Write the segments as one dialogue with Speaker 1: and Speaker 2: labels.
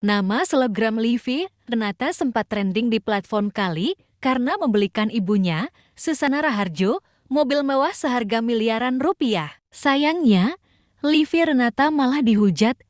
Speaker 1: Nama selebgram Livi, Renata sempat trending di platform Kali karena membelikan ibunya, Susana Raharjo, mobil mewah seharga miliaran rupiah. Sayangnya, Livi Renata malah dihujat.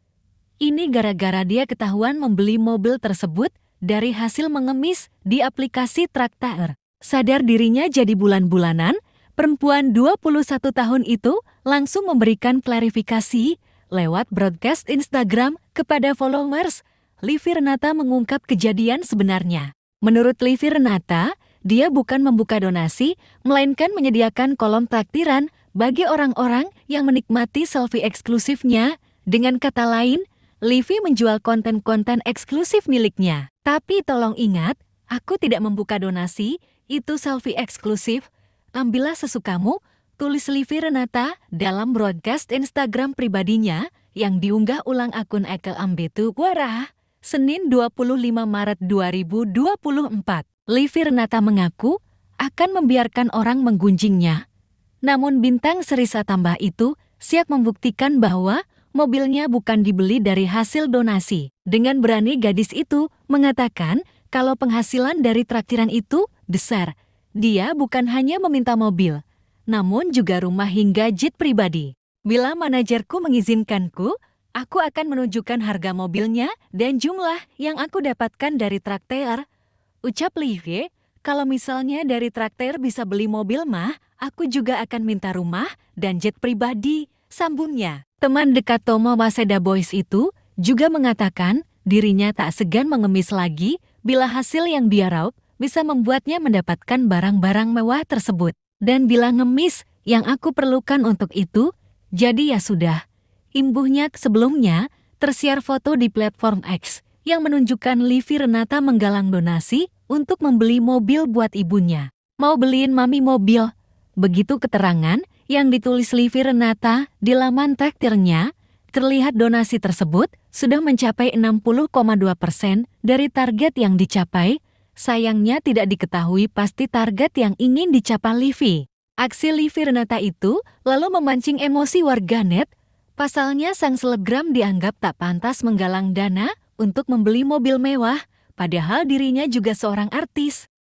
Speaker 1: Ini gara-gara dia ketahuan membeli mobil tersebut dari hasil mengemis di aplikasi Traktor. Sadar dirinya jadi bulan-bulanan, perempuan 21 tahun itu langsung memberikan klarifikasi lewat broadcast Instagram kepada followers Livi Renata mengungkap kejadian sebenarnya. Menurut Livi Renata, dia bukan membuka donasi, melainkan menyediakan kolom traktiran bagi orang-orang yang menikmati selfie eksklusifnya. Dengan kata lain, Livi menjual konten-konten eksklusif miliknya. Tapi tolong ingat, aku tidak membuka donasi, itu selfie eksklusif. Ambillah sesukamu, tulis Livi Renata dalam broadcast Instagram pribadinya yang diunggah ulang akun Ekel Ambetu Warah. Senin 25 Maret 2024. Livi Renata mengaku akan membiarkan orang menggunjingnya. Namun bintang Serisa tambah itu siap membuktikan bahwa mobilnya bukan dibeli dari hasil donasi. Dengan berani gadis itu mengatakan kalau penghasilan dari traktiran itu besar. Dia bukan hanya meminta mobil, namun juga rumah hingga jet pribadi. Bila manajerku mengizinkanku, Aku akan menunjukkan harga mobilnya dan jumlah yang aku dapatkan dari traktir. Ucap Livie, kalau misalnya dari traktir bisa beli mobil mah, aku juga akan minta rumah dan jet pribadi. Sambungnya, teman dekat Tomo Maseda Boys itu juga mengatakan dirinya tak segan mengemis lagi bila hasil yang dia raup bisa membuatnya mendapatkan barang-barang mewah tersebut. Dan bila ngemis yang aku perlukan untuk itu, jadi ya sudah, Imbuhnya sebelumnya, tersiar foto di platform X yang menunjukkan Livi Renata menggalang donasi untuk membeli mobil buat ibunya. Mau beliin mami mobil. Begitu keterangan yang ditulis Livi Renata di laman traktirnya, terlihat donasi tersebut sudah mencapai 60,2 persen dari target yang dicapai. Sayangnya tidak diketahui pasti target yang ingin dicapai Livi. Aksi Livi Renata itu lalu memancing emosi warganet Pasalnya sang selebgram dianggap tak pantas menggalang dana untuk membeli mobil mewah, padahal dirinya juga seorang artis.